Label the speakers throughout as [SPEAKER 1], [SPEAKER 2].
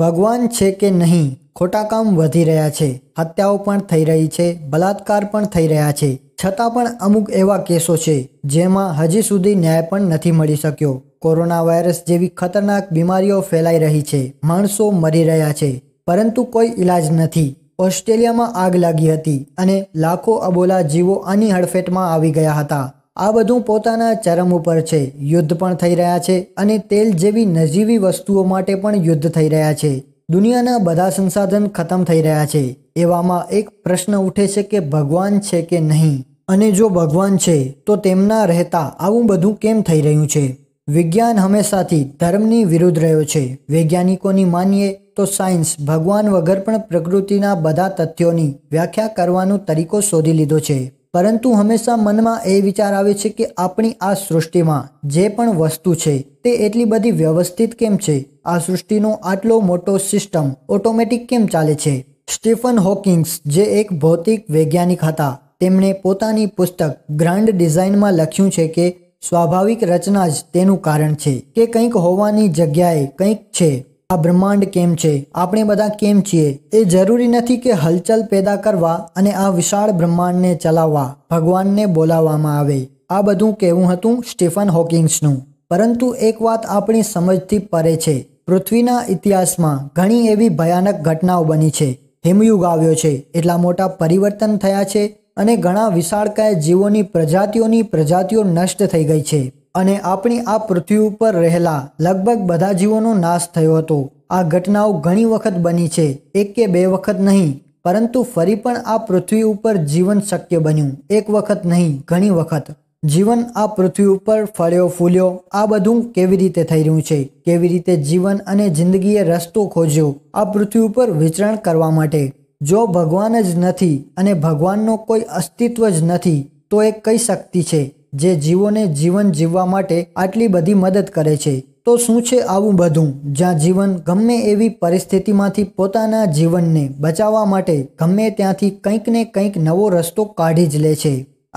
[SPEAKER 1] ભગવાન છે કે નહીં ખોટા કામ વધી રહ્યા છે હત્યાઓ પણ થઈ રહી છે બલાત્કાર પણ થઈ રહ્યા છે છતાં પણ અમુક એવા કેસો છે જેમાં હજી સુધી ન્યાય પણ નથી મળી શક્યો કોરોના વાયરસ જેવી ખતરનાક બીમારીઓ ફેલાઈ રહી છે માણસો મરી રહ્યા છે પરંતુ કોઈ ઈલાજ નથી ઓસ્ટ્રેલિયામાં આગ લાગી હતી અને લાખો અબોલા જીવો આની હડફેટમાં આવી ગયા હતા આ બધું પોતાના ચરમ ઉપર છે યુદ્ધ પણ થઈ રહ્યા છે અને તેલ જેવી નજીવી વસ્તુઓ માટે પણ યુદ્ધ થઈ રહ્યા છે દુનિયાના બધા સંસાધન ખતમ થઈ રહ્યા છે એવામાં એક પ્રશ્ન ઉઠે છે કે ભગવાન છે કે નહીં અને જો ભગવાન છે તો તેમના રહેતા આવું બધું કેમ થઈ રહ્યું છે વિજ્ઞાન હંમેશાથી ધર્મની વિરુદ્ધ રહ્યો છે વૈજ્ઞાનિકોની માનીએ તો સાયન્સ ભગવાન વગર પણ પ્રકૃતિના બધા તથ્યોની વ્યાખ્યા કરવાનો તરીકો શોધી લીધો છે પરંતુ હંમેશા મનમાં એ વિચાર આવે છે કે આપણી આ સૃષ્ટિમાં જે પણ વસ્તુ છે તે એટલી બધી વ્યવસ્થિત કેમ છે આ સૃષ્ટિનો આટલો મોટો સિસ્ટમ ઓટોમેટિક કેમ ચાલે છે સ્ટીફન હોકિંગ્સ જે એક ભૌતિક વૈજ્ઞાનિક હતા તેમણે પોતાની પુસ્તક ગ્રાન્ડ ડિઝાઇનમાં લખ્યું છે કે સ્વાભાવિક રચના જ તેનું કારણ છે કે કંઈક હોવાની જગ્યાએ કંઈક છે આ બ્રહ્માંડ કેમ છે આપણે બધા કેમ છીએ એ જરૂરી નથી કે હલચલ પેદા કરવા અને આ વિશાળ બ્રહ્માંડને ચલાવવા ભગવાનને બોલાવવામાં આવે આ બધું કહેવું હતું સ્ટીફન હોકિંગ્સનું પરંતુ એક વાત આપણી સમજથી પરે છે પૃથ્વીના ઇતિહાસમાં ઘણી એવી ભયાનક ઘટનાઓ બની છે હિમયુગ આવ્યો છે એટલા મોટા પરિવર્તન થયા છે અને ઘણા વિશાળકાય જીવોની પ્રજાતિઓની પ્રજાતિઓ નષ્ટ થઈ ગઈ છે અને આપણી આ પૃથ્વી ઉપર રહેલા લગભગ બધા જીવોનો નાશ થયો હતો આ ઘટનાઓ ઘણી વખત બની છે એક કે બે વખત નહીં પરંતુ ફરી પણ આ પૃથ્વી ઉપર જીવન શક્ય બન્યું એક વખત નહીં ઘણી વખત જીવન આ પૃથ્વી ઉપર ફળ્યો ફૂલ્યો આ બધું કેવી રીતે થઈ રહ્યું છે કેવી રીતે જીવન અને જિંદગીએ રસ્તો ખોજ્યો આ પૃથ્વી ઉપર વિચરણ કરવા માટે જો ભગવાન જ નથી અને ભગવાનનો કોઈ અસ્તિત્વ જ નથી તો એ કઈ શક્તિ છે જે જીવોને જીવન જીવવા માટે આટલી બધી મદદ કરે છે તો શું છે આવું બધું જ્યાં જીવન ગમે એવી પરિસ્થિતિમાંથી પોતાના જીવનને બચાવવા માટે ગમે ત્યાંથી કંઈક ને કંઈક નવો રસ્તો કાઢી જ લે છે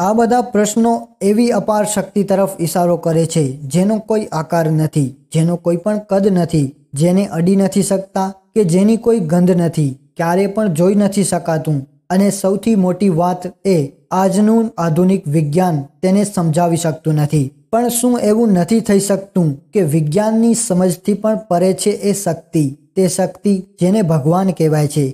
[SPEAKER 1] આ બધા પ્રશ્નો એવી અપાર શક્તિ તરફ ઇશારો કરે છે જેનો કોઈ આકાર નથી જેનો કોઈ પણ કદ નથી જેને અડી નથી શકતા કે જેની કોઈ ગંધ નથી ક્યારે પણ જોઈ નથી શકાતું અને સૌથી મોટી વાત એ આજનું આધુનિક વિજ્ઞાન તેને સમજાવી શકતું નથી પણ શું એવું નથી થઈ શકતું કે વિજ્ઞાનની સમજથી પણ પરે છે એ શક્તિ તે શક્તિ જેને ભગવાન કહેવાય છે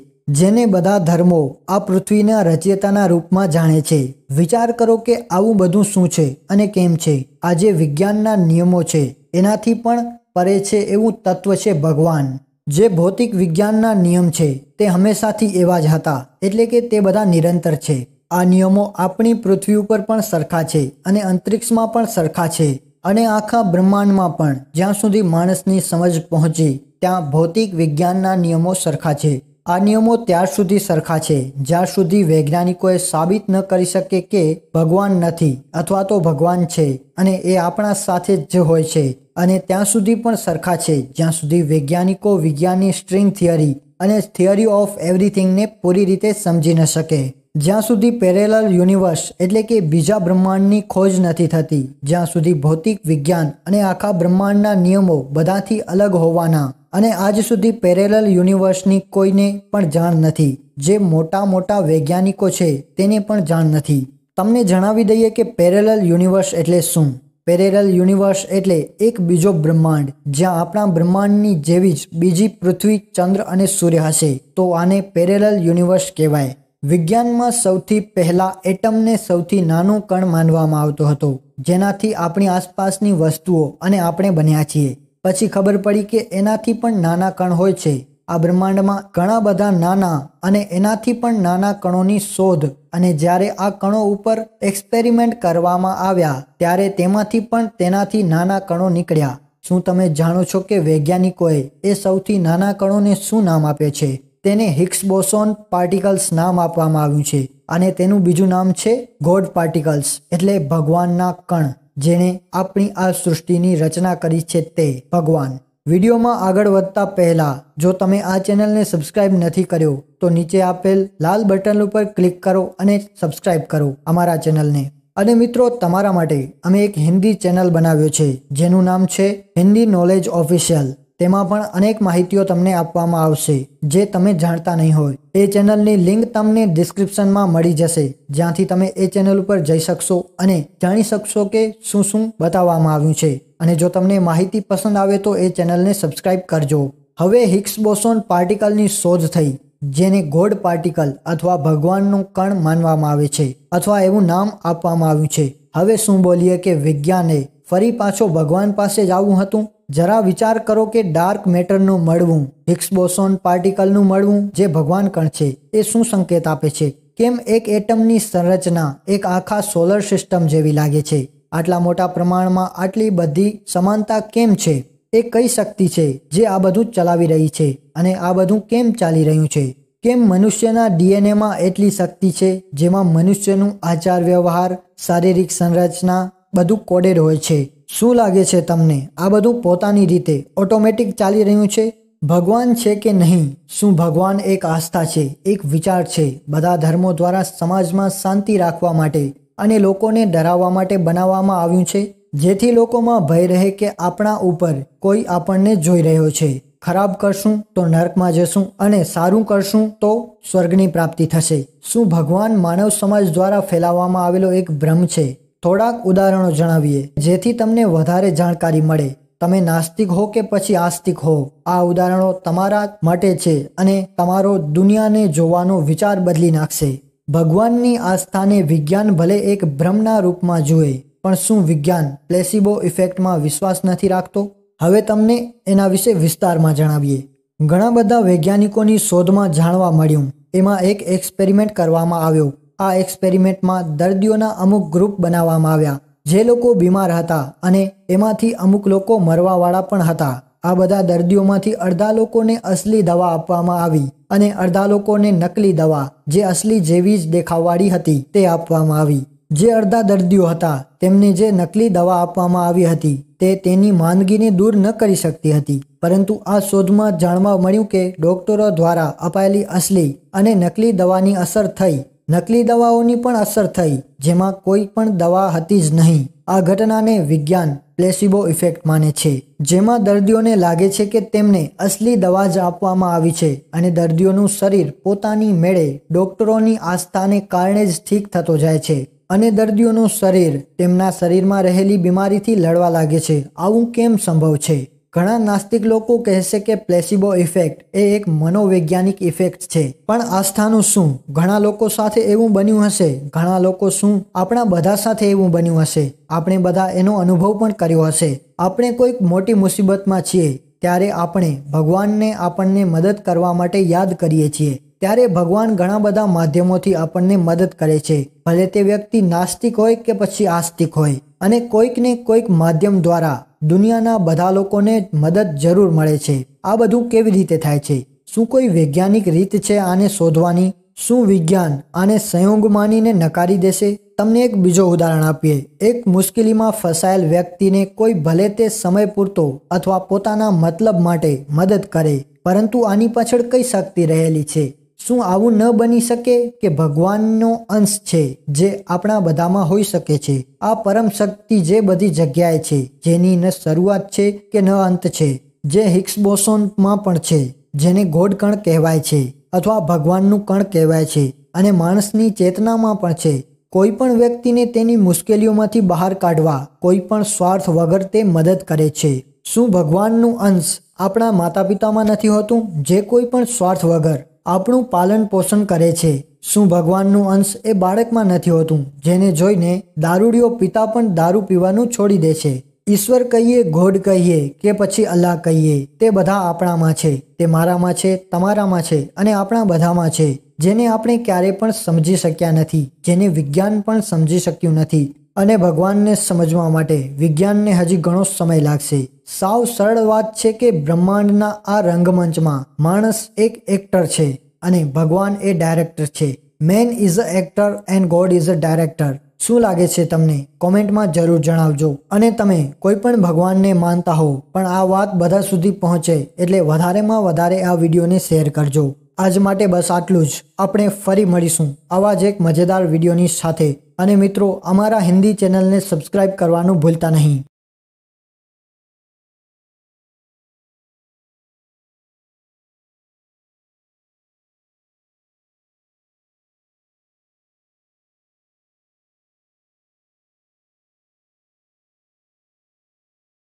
[SPEAKER 1] જેને બધા ધર્મો આ પૃથ્વીના રચયતાના રૂપમાં જાણે છે વિચાર કરો કે આવું બધું શું છે અને કેમ છે આજે વિજ્ઞાનના નિયમો છે એનાથી પણ પરે છે એવું તત્વ છે ભગવાન જે ભૌતિક વિજ્ઞાનના નિયમ છે તે હંમેશાથી એવા જ હતા એટલે કે તે બધા નિરંતર છે આ નિયમો આપણી પૃથ્વી ઉપર પણ સરખા છે અને અંતરિક્ષમાં પણ સરખા છે અને આખા બ્રહ્માંડમાં પણ જ્યાં સુધી માણસની સમજ પહોંચી ત્યાં ભૌતિક વિજ્ઞાનના નિયમો સરખા છે આ નિયમો ત્યાર સુધી સરખા છે જ્યાં સુધી વૈજ્ઞાનિકોએ સાબિત ન કરી શકે કે ભગવાન નથી અથવા તો ભગવાન છે અને એ આપણા સાથે જ હોય છે અને ત્યાં સુધી પણ સરખા છે જ્યાં સુધી વૈજ્ઞાનિકો વિજ્ઞાનની સ્ટ્રિંગ થિયરી અને થિયરી ઓફ એવરીથિંગને પૂરી રીતે સમજી ન શકે જ્યાં સુધી પેરેલલ યુનિવર્સ એટલે કે બીજા બ્રહ્માંડની ખોજ નથી થતી જ્યાં સુધી ભૌતિક વિજ્ઞાન અને આખા બ્રહ્માંડના નિયમો બધાથી અલગ હોવાના અને આજ સુધી પેરેલલ યુનિવર્સની કોઈને પણ જાણ નથી જે મોટા મોટા વૈજ્ઞાનિકો છે તેને પણ જાણ નથી તમને જણાવી દઈએ કે પેરેલલ યુનિવર્સ એટલે શું પેરેલલ યુનિવર્સ એટલે એક બીજો બ્રહ્માંડ જ્યાં આપણા બ્રહ્માંડની જેવી જ બીજી પૃથ્વી ચંદ્ર અને સૂર્ય હશે તો આને પેરેલલ યુનિવર્સ કહેવાય વિજ્ઞાનમાં સૌથી પહેલાં એટમને સૌથી નાનો કણ માનવામાં આવતો હતો જેનાથી આપણી આસપાસની વસ્તુઓ અને આપણે બન્યા છીએ પછી ખબર પડી કે એનાથી પણ નાના કણ હોય છે આ બ્રહ્માંડમાં ઘણા બધા નાના અને એનાથી પણ નાના કણોની શોધ અને જ્યારે આ કણો ઉપર એક્સપેરિમેન્ટ કરવામાં આવ્યા ત્યારે તેમાંથી પણ તેનાથી નાના કણો નીકળ્યા શું તમે જાણો છો કે વૈજ્ઞાનિકોએ એ સૌથી નાના કણોને શું નામ આપે છે તેને હિક્સ બોસોન પાર્ટિકલ્સ નામ આપવામાં આવ્યું છે અને તેનું બીજું નામ છે ગોડ પાર્ટિકલ્સ એટલે ભગવાનના કણ જેણે આપણી આ સૃષ્ટિની રચના કરી છે તે ભગવાન વિડીયોમાં આગળ વધતા પહેલા જો તમે આ ચેનલને સબસ્ક્રાઇબ નથી કર્યો તો નીચે આપેલ લાલ બટન ઉપર ક્લિક કરો અને સબસ્ક્રાઇબ કરો અમારા ચેનલને અને મિત્રો તમારા માટે અમે એક હિન્દી ચેનલ બનાવ્યો છે જેનું નામ છે હિન્દી નોલેજ ઓફિશિયલ તેમાં પણ અનેક માહિતીઓ તમને આપવામાં આવશે જે તમે જાણતા નહીં હોય એ ચેનલની લિંક તમને ડિસ્ક્રિપ્શનમાં મળી જશે જ્યાંથી તમે એ ચેનલ ઉપર જઈ શકશો અને જાણી શકશો કે શું શું બતાવવામાં આવ્યું છે અને જો તમને માહિતી પસંદ આવે તો એ ચેનલને સબસ્ક્રાઇબ કરજો હવે હિક્સ બોસોન પાર્ટિકલની શોધ થઈ જેને ગોડ પાર્ટિકલ અથવા ભગવાનનું કણ માનવામાં આવે છે અથવા એવું નામ આપવામાં આવ્યું છે હવે શું બોલીએ કે વિજ્ઞાને ફરી પાછો ભગવાન પાસે જ આવવું હતું જરા વિચાર કરો કે ડાર્ક મેટરનું મળવું હિક્સ બોસોન પાર્ટિકલનું મળવું જે ભગવાન કણ છે એ શું સંકેત આપે છે કેમ એક એટમની સંરચના એક આખા સોલર સિસ્ટમ જેવી લાગે છે આટલા મોટા પ્રમાણમાં આટલી બધી સમાનતા કેમ છે એ કઈ શક્તિ છે જે આ બધું ચલાવી રહી છે અને આ બધું કેમ ચાલી રહ્યું છે કેમ મનુષ્યના ડીએનએમાં એટલી શક્તિ છે જેમાં મનુષ્યનું આચાર વ્યવહાર શારીરિક સંરચના બધું કોડેડ હોય છે શું લાગે છે તમને આ બધું પોતાની રીતે ઓટોમેટિક ચાલી રહ્યું છે ભગવાન છે કે નહીં શું ભગવાન એક આસ્થા છે એક વિચાર છે બધા ધર્મો દ્વારા સમાજમાં શાંતિ રાખવા માટે અને લોકોને ડરાવવા માટે બનાવવામાં આવ્યું છે જેથી લોકોમાં ભય રહે કે આપણા ઉપર કોઈ આપણને જોઈ રહ્યો છે ખરાબ કરશું તો નર્કમાં જશું અને સારું કરશું તો સ્વર્ગની પ્રાપ્તિ થશે શું ભગવાન માનવ સમાજ દ્વારા ફેલાવવામાં આવેલો એક ભ્રમ છે થોડાક ઉદાહરણો જણાવીએ જેથી તમને વધારે જાણકારી મળે તમે નાસ્તિક હો કે પછી આસ્તિક હો આ ઉદાહરણો તમારા માટે છે અને તમારો દુનિયાને જોવાનો વિચાર બદલી નાખશે ભગવાનની આસ્થાને વિજ્ઞાન ભલે એક ભ્રમના રૂપમાં જુએ પણ શું વિજ્ઞાન પ્લેસિબો ઇફેક્ટમાં વિશ્વાસ નથી રાખતો હવે તમને એના વિશે વિસ્તારમાં જણાવીએ ઘણા બધા વૈજ્ઞાનિકોની શોધમાં જાણવા મળ્યું એમાં એક એક્સપેરિમેન્ટ કરવામાં આવ્યો આ એક્સપેરિમેન્ટમાં દર્દીઓના અમુક ગ્રુપ બનાવવામાં આવ્યા જે લોકો બીમાર હતા અને એમાંથી અમુક લોકો મરવાવાળા પણ હતા આ બધા દર્દીઓમાંથી અડધા લોકોને અસલી દવા આપવામાં આવી અને અડધા લોકોને નકલી દવા જે અસલી જેવી જ દેખાવવાળી હતી તે આપવામાં આવી જે અડધા દર્દીઓ હતા તેમને જે નકલી દવા આપવામાં આવી હતી તે તેની માંદગીને દૂર ન કરી શકતી હતી પરંતુ આ શોધમાં જાણવા મળ્યું કે ડોક્ટરો દ્વારા અપાયેલી અસલી અને નકલી દવાની અસર થઈ નકલી દવાઓની પણ અસર થઈ જેમાં કોઈ પણ દવા હતી જ નહીં આ ઘટનાને વિજ્ઞાન પ્લેસિબો ઇફેક્ટ માને છે જેમાં દર્દીઓને લાગે છે કે તેમને અસલી દવા જ આપવામાં આવી છે અને દર્દીઓનું શરીર પોતાની મેળે ડોક્ટરોની આસ્થાને કારણે જ ઠીક થતો જાય છે અને દર્દીઓનું શરીર તેમના શરીરમાં રહેલી બીમારીથી લડવા લાગે છે આવું કેમ સંભવ છે ઘણા નાસ્તિક લોકો કહેશે કે પ્લેસિબો ઇફેક્ટ એ એક મનોવૈજ્ઞાનિક ઇફેક્ટ છે પણ આસ્થાનું શું ઘણા લોકો સાથે એવું બન્યું હશે ઘણા લોકો શું આપણા બધા સાથે એવું બન્યું હશે આપણે બધા એનો અનુભવ પણ કર્યો હશે આપણે કોઈક મોટી મુસીબતમાં છીએ ત્યારે આપણે ભગવાનને આપણને મદદ કરવા માટે યાદ કરીએ છીએ ત્યારે ભગવાન ઘણા બધા માધ્યમોથી આપણને મદદ કરે છે ભલે તે વ્યક્તિ નાસ્તિક હોય કે પછી આસ્તિક હોય અને કોઈકને કોઈક માધ્યમ દ્વારા દુનિયાના બધા લોકોને મદદ જરૂર મળે છે આ બધું કેવી રીતે થાય છે શું કોઈ વૈજ્ઞાનિક રીત છે આને શોધવાની શું વિજ્ઞાન આને સંયોગ માનીને નકારી દેશે તમને એક બીજો ઉદાહરણ આપીએ એક મુશ્કેલીમાં ફસાયેલ વ્યક્તિને કોઈ ભલે તે સમય પૂરતો અથવા પોતાના મતલબ માટે મદદ કરે પરંતુ આની પાછળ કઈ શક્તિ રહેલી છે શું આવું ન બની શકે કે ભગવાનનો અંશ છે જે આપણા બધામાં હોઈ શકે છે આ પરમ શક્તિ જે બધી જગ્યાએ છે જેની ન શરૂઆત છે કે ન અંત છે જે હિક્સબોસોનમાં પણ છે જેને ગોડ કણ કહેવાય છે અથવા ભગવાનનું કણ કહેવાય છે અને માણસની ચેતનામાં પણ છે કોઈ પણ વ્યક્તિને તેની મુશ્કેલીઓમાંથી બહાર કાઢવા કોઈ પણ સ્વાર્થ વગર તે મદદ કરે છે શું ભગવાનનું અંશ આપણા માતા પિતામાં નથી હોતું જે કોઈ પણ સ્વાર્થ વગર આપણું પાલન પોષણ કરે છે શું ભગવાનનું અંશ એ બાળકમાં નથી હોતું જેને જોઈને દારૂડીઓ પિતા પણ દારૂ પીવાનું છોડી દે છે ઈશ્વર કહીએ ગોડ કહીએ કે પછી અલ્લાહ કહીએ તે બધા આપણામાં છે તે મારામાં છે તમારામાં છે અને આપણા બધામાં છે જેને આપણે ક્યારેય પણ સમજી શક્યા નથી જેને વિજ્ઞાન પણ સમજી શક્યું નથી અને ભગવાનને સમજવા માટે વિજ્ઞાનને હજી ઘણો સમય લાગશે સાવ સરળ વાત છે કે બ્રહ્માંડના આ રંગમંચમાં માણસ એક એક્ટર છે અને ભગવાન એ ડાયરેક્ટર છે man is a actor and god is a director શું લાગે છે તમને કોમેન્ટમાં જરૂર જણાવજો અને તમે કોઈ પણ ભગવાનને માનતા હો પણ આ વાત બધા સુધી પહોંચે એટલે વધારેમાં વધારે આ વિડીયોને શેર કરજો આજ માટે બસ આટલું જ આપણે ફરી મળીશું આવા જ એક મજેદાર વિડીયોની સાથે અને મિત્રો અમારા હિન્દી ચેનલને સબસ્ક્રાઈબ કરવાનું ભૂલતા નહીં